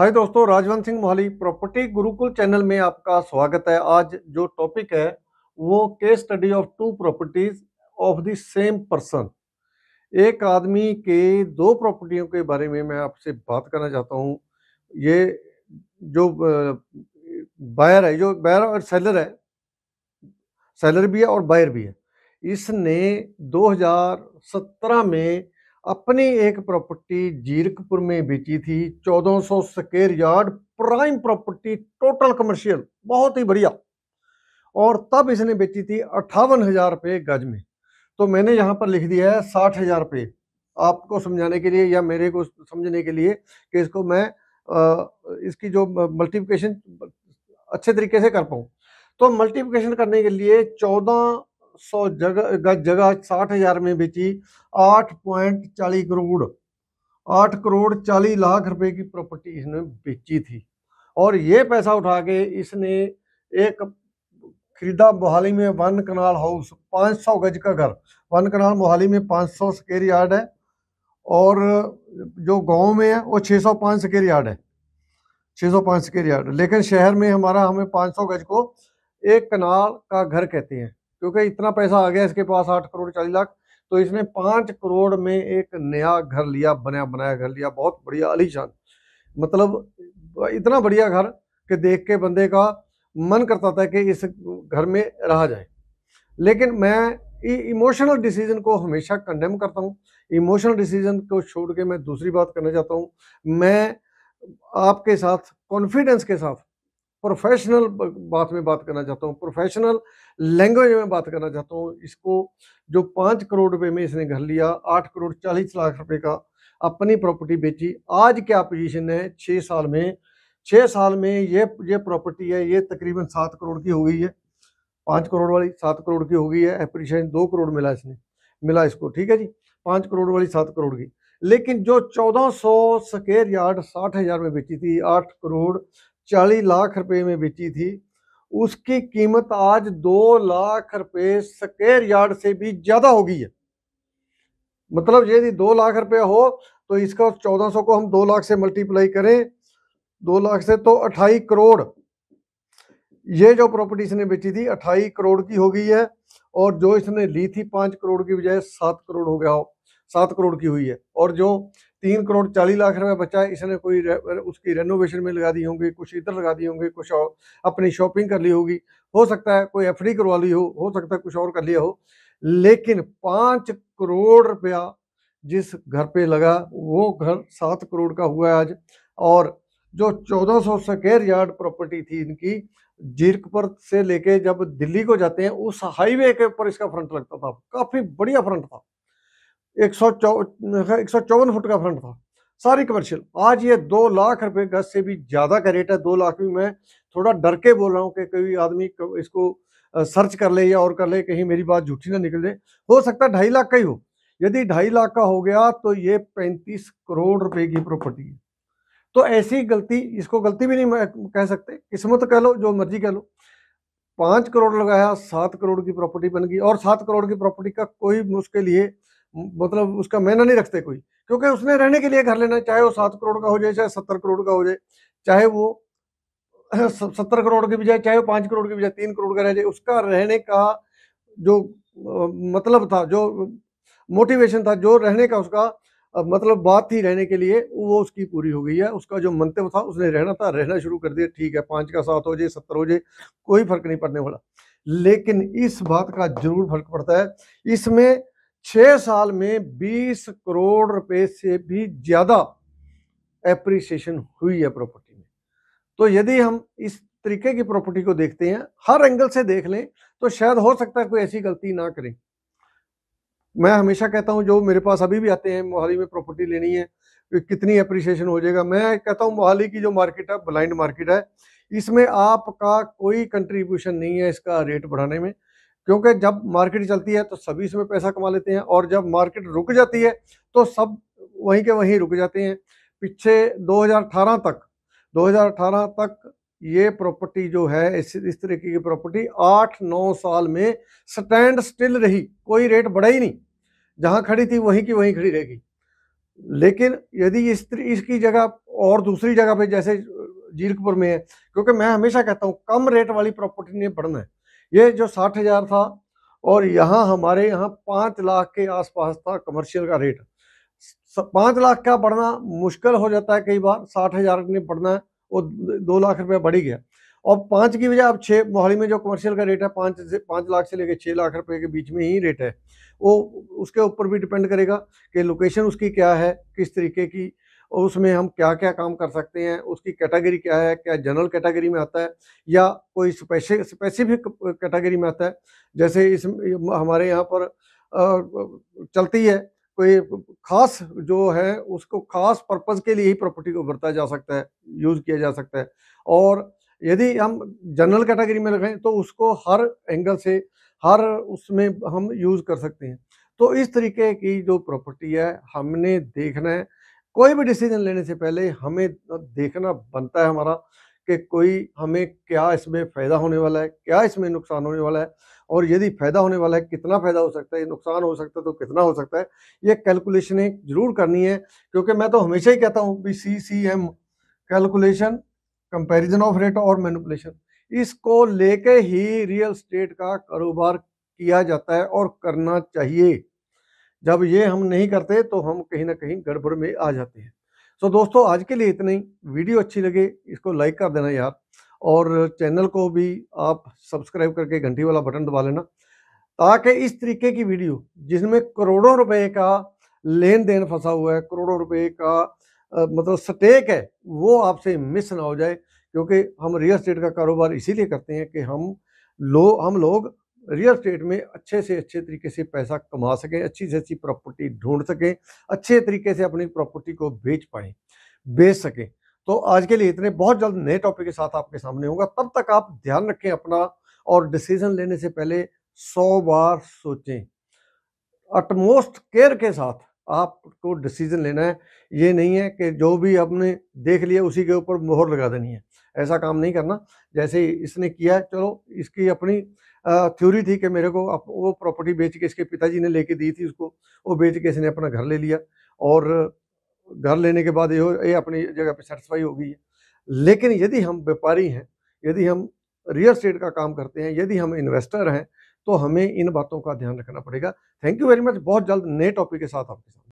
हाय दोस्तों Rajwant Singh Mohali property Gurukul channel में आपका स्वागत है आज जो टॉपिक है वो case study of two properties of the same person एक आदमी के दो प्रॉपर्टियों के बारे में मैं आपसे बात करना चाहता हूँ ये जो बायर है जो बायर और सेलर है सेलर भी है और बायर भी है इसने 2017 में अपनी एक प्रॉपर्टी जीरकपुर में बेची थी 1400 square yard prime property total commercial बहुत ही बढ़िया और तब इसने बेची थी अट्ठावन हजार रुपये गज में तो मैंने यहाँ पर लिख दिया है साठ हजार रुपये आपको समझाने के लिए या मेरे को समझने के लिए कि इसको मैं आ, इसकी जो मल्टीप्लिकेशन अच्छे तरीके से कर पाऊँ तो मल्टीप्लिकेशन करने के लिए चौदह सौ जगह जगह साठ हजार में बेची आठ पॉइंट चालीस करोड़ आठ करोड़ चालीस लाख रुपए की प्रॉपर्टी इसने बेची थी और ये पैसा उठा के इसने एक खरीदा मोहाली में वन कनाल हाउस 500 गज का घर वन कनाल मोहाली में 500 स्केयर यार्ड है और जो गांव में है वो 605 स्केर यार्ड है 605 स्केयर यार्ड लेकिन शहर में हमारा हमें 500 गज को एक कनाल का घर कहते हैं क्योंकि इतना पैसा आ गया इसके पास आठ करोड़ चालीस लाख तो इसने पाँच करोड़ में एक नया घर लिया बनाया बनाया घर लिया बहुत बढ़िया अलीशान मतलब इतना बढ़िया घर कि देख के बंदे का मन करता था कि इस घर में रहा जाए लेकिन मैं इमोशनल डिसीजन को हमेशा कंडेम करता हूँ इमोशनल डिसीजन को छोड़ के मैं दूसरी बात करना चाहता हूँ मैं आपके साथ कॉन्फिडेंस के साथ प्रोफेशनल बात में बात करना चाहता हूँ प्रोफेशनल लैंग्वेज में बात करना चाहता हूँ इसको जो पाँच करोड़ रुपये में इसने घर लिया आठ करोड़ चालीस लाख रुपए का अपनी प्रॉपर्टी बेची आज क्या पोजीशन है छः साल में छः साल में ये ये प्रॉपर्टी है ये तकरीबन सात करोड़ की हो गई है पाँच करोड़ वाली सात करोड़ की हो गई है एप्रिशिएशन दो करोड़ मिला इसने मिला इसको ठीक है जी पाँच करोड़ वाली सात करोड़ की लेकिन जो चौदह सौ स्केयर यार्ड साठ हज़ार में बेची थी आठ करोड़ चालीस लाख रुपए में बेची थी उसकी कीमत आज दो लाख रुपए स्क्वेयर यार्ड से भी ज़्यादा हो गई है मतलब यदि दो लाख रुपए हो तो इसका चौदह सौ को हम दो लाख से मल्टीप्लाई करें दो लाख से तो अट्ठाईस करोड़ ये जो प्रॉपर्टी इसने बेची थी अट्ठाईस करोड़ की हो गई है और जो इसने ली थी पांच करोड़ की बजाय सात करोड़ हो गया हो सात करोड़ की हुई है और जो तीन करोड़ चालीस लाख रुपए बचा इसने कोई रे, उसकी रेनोवेशन में लगा दी होंगी कुछ इधर लगा दी होंगे कुछ और अपनी शॉपिंग कर ली होगी हो सकता है कोई एफ करवा ली हो हो सकता है कुछ और कर लिया हो लेकिन पाँच करोड़ रुपया जिस घर पे लगा वो घर सात करोड़ का हुआ है आज और जो चौदह सौ स्केयर यार्ड प्रॉपर्टी थी इनकी जीरकपुर से लेके जब दिल्ली को जाते हैं उस हाईवे के ऊपर इसका फ्रंट लगता था काफ़ी बढ़िया फ्रंट था एक सौ चौवन फुट का फ्रंट था सारी कमर्शियल आज ये दो लाख रुपए गज से भी ज़्यादा का रेट है दो लाख भी मैं थोड़ा डर के बोल रहा हूँ कि कोई आदमी इसको सर्च कर ले या और कर ले कहीं मेरी बात झूठी ना निकल जाए हो सकता है ढाई लाख का ही हो यदि ढाई लाख का हो गया तो ये पैंतीस करोड़ रुपए की प्रॉपर्टी है तो ऐसी गलती इसको गलती भी नहीं कह सकते किस्मत कह लो जो मर्जी कह लो पाँच करोड़ लगाया सात करोड़ की प्रॉपर्टी बन गई और सात करोड़ की प्रॉपर्टी का कोई उसके लिए मतलब उसका मैना नहीं रखते कोई क्योंकि उसने रहने के लिए घर लेना चाहे वो सात करोड़ का हो जाए चाहे सत्तर करोड़ का हो जाए चाहे वो सत्तर करोड़ की बजाय चाहे वो पाँच करोड़ की बजाय तीन करोड़ का रह जाए उसका रहने का जो मतलब था जो मोटिवेशन था जो रहने का उसका मतलब बात थी रहने के लिए वो उसकी पूरी हो गई है उसका जो मंतव्य था उसने रहना था रहना शुरू कर दिया ठीक है पाँच का सात हो जाए सत्तर हो जाए कोई फर्क नहीं पड़ने वाला लेकिन इस बात का जरूर फर्क पड़ता है इसमें छः साल में 20 करोड़ रुपए से भी ज़्यादा एप्रिसिएशन हुई है प्रॉपर्टी में तो यदि हम इस तरीके की प्रॉपर्टी को देखते हैं हर एंगल से देख लें तो शायद हो सकता है कोई ऐसी गलती ना करें मैं हमेशा कहता हूं जो मेरे पास अभी भी आते हैं मोहाली में प्रॉपर्टी लेनी है कितनी अप्रिसिएशन हो जाएगा मैं कहता हूं मोहाली की जो मार्केट है ब्लाइंड मार्केट है इसमें आपका कोई कंट्रीब्यूशन नहीं है इसका रेट बढ़ाने में क्योंकि जब मार्केट चलती है तो सभी इसमें पैसा कमा लेते हैं और जब मार्केट रुक जाती है तो सब वहीं के वहीं रुक जाते हैं पीछे 2018 तक 2018 तक ये प्रॉपर्टी जो है इस इस तरीके की प्रॉपर्टी आठ नौ साल में स्टैंड स्टिल रही कोई रेट बढ़ा ही नहीं जहाँ खड़ी थी वहीं की वहीं खड़ी रहेगी लेकिन यदि इस इसकी जगह और दूसरी जगह पे जैसे जीरकपुर में है क्योंकि मैं हमेशा कहता हूँ कम रेट वाली प्रॉपर्टी ने बढ़ना है ये जो साठ हज़ार था और यहाँ हमारे यहाँ पाँच लाख के आसपास था कमर्शियल का रेट पाँच लाख का बढ़ना मुश्किल हो जाता है कई बार साठ हज़ार ने बढ़ना है वो दो लाख रुपया बढ़ ही गया और पाँच की वजह अब छः मोहाली में जो कमर्शियल का रेट है पाँच से पाँच लाख से लेकर छः लाख रुपए के बीच में ही रेट है वो उसके ऊपर भी डिपेंड करेगा कि लोकेशन उसकी क्या है किस तरीके की और उसमें हम क्या क्या काम कर सकते हैं उसकी कैटेगरी क्या है क्या जनरल कैटेगरी में आता है या कोई स्पेशल स्पेसिफिक कैटेगरी में आता है जैसे इस हमारे यहाँ पर चलती है कोई खास जो है उसको खास पर्पज़ के लिए ही प्रॉपर्टी को बरता जा सकता है यूज़ किया जा सकता है और यदि हम जनरल कैटेगरी में रखें तो उसको हर एंगल से हर उसमें हम यूज़ कर सकते हैं तो इस तरीके की जो प्रॉपर्टी है हमने देखना है कोई भी डिसीजन लेने से पहले हमें देखना बनता है हमारा कि कोई हमें क्या इसमें फ़ायदा होने वाला है क्या इसमें नुकसान होने वाला है और यदि फ़ायदा होने वाला है कितना फ़ायदा हो सकता है नुकसान हो सकता है तो कितना हो सकता है ये कैलकुलेशनें ज़रूर करनी है क्योंकि मैं तो हमेशा ही कहता हूँ भी C C M calculation comparison of rate और मैनुपलेशन इसको लेके ही रियल स्टेट का कारोबार किया जाता है और करना चाहिए जब ये हम नहीं करते तो हम कहीं ना कहीं गड़बड़ में आ जाते हैं सो so, दोस्तों आज के लिए इतना ही वीडियो अच्छी लगे इसको लाइक कर देना यार और चैनल को भी आप सब्सक्राइब करके घंटी वाला बटन दबा लेना ताकि इस तरीके की वीडियो जिसमें करोड़ों रुपए का लेन देन फंसा हुआ है करोड़ों रुपए का आ, मतलब स्टेक है वो आपसे मिस ना हो जाए क्योंकि हम रियल स्टेट का कारोबार इसीलिए करते हैं कि हम लो हम लोग रियल स्टेट में अच्छे से अच्छे तरीके से पैसा कमा सकें अच्छी से अच्छी प्रॉपर्टी ढूंढ सकें अच्छे तरीके से अपनी प्रॉपर्टी को बेच पाएँ बेच सकें तो आज के लिए इतने बहुत जल्द नए टॉपिक के साथ आपके सामने होगा तब तक आप ध्यान रखें अपना और डिसीजन लेने से पहले सौ बार सोचें अटमोस्ट केयर के साथ आपको डिसीजन लेना है ये नहीं है कि जो भी आपने देख लिया उसी के ऊपर मोहर लगा देनी है ऐसा काम नहीं करना जैसे इसने किया चलो इसकी अपनी थ्योरी थी कि मेरे को वो प्रॉपर्टी बेच के इसके पिताजी ने लेके दी थी उसको वो बेच के इसने अपना घर ले लिया और घर लेने के बाद ये ये अपनी जगह पे सेटिस्फाई हो गई है लेकिन यदि हम व्यापारी हैं यदि हम रियल स्टेट का काम करते हैं यदि हम इन्वेस्टर हैं तो हमें इन बातों का ध्यान रखना पड़ेगा थैंक यू वेरी मच बहुत जल्द नए टॉपिक के साथ आपके सामने